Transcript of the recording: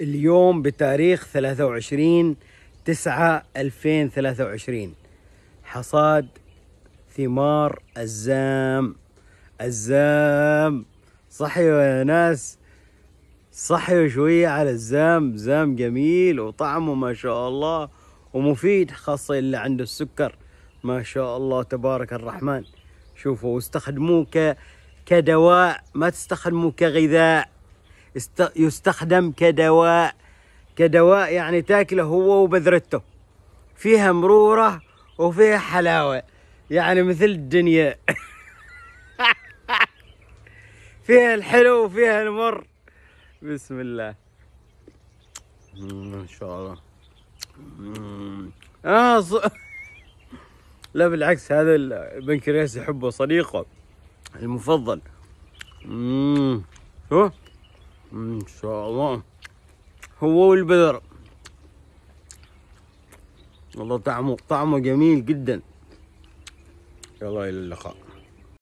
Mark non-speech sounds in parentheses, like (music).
اليوم بتاريخ 23 9 2023 حصاد ثمار الزام الزام صحيوا يا ناس صحيوا شوية على الزام زام جميل وطعمه ما شاء الله ومفيد خاصة اللي عنده السكر ما شاء الله تبارك الرحمن شوفوا واستخدموه كدواء ما تستخدموه كغذاء يستخدم كدواء كدواء يعني تاكله هو وبذرته فيها مرورة وفيها حلاوة يعني مثل الدنيا (laughs) فيها الحلو وفيها المر بسم الله ان شاء الله اه ص... (laughs) لا بالعكس هذا البنكرياس يحبه صديقه المفضل مم. شوف ان شاء الله هو والبذر والله طعمه طعمه جميل جدا يلا الى اللقاء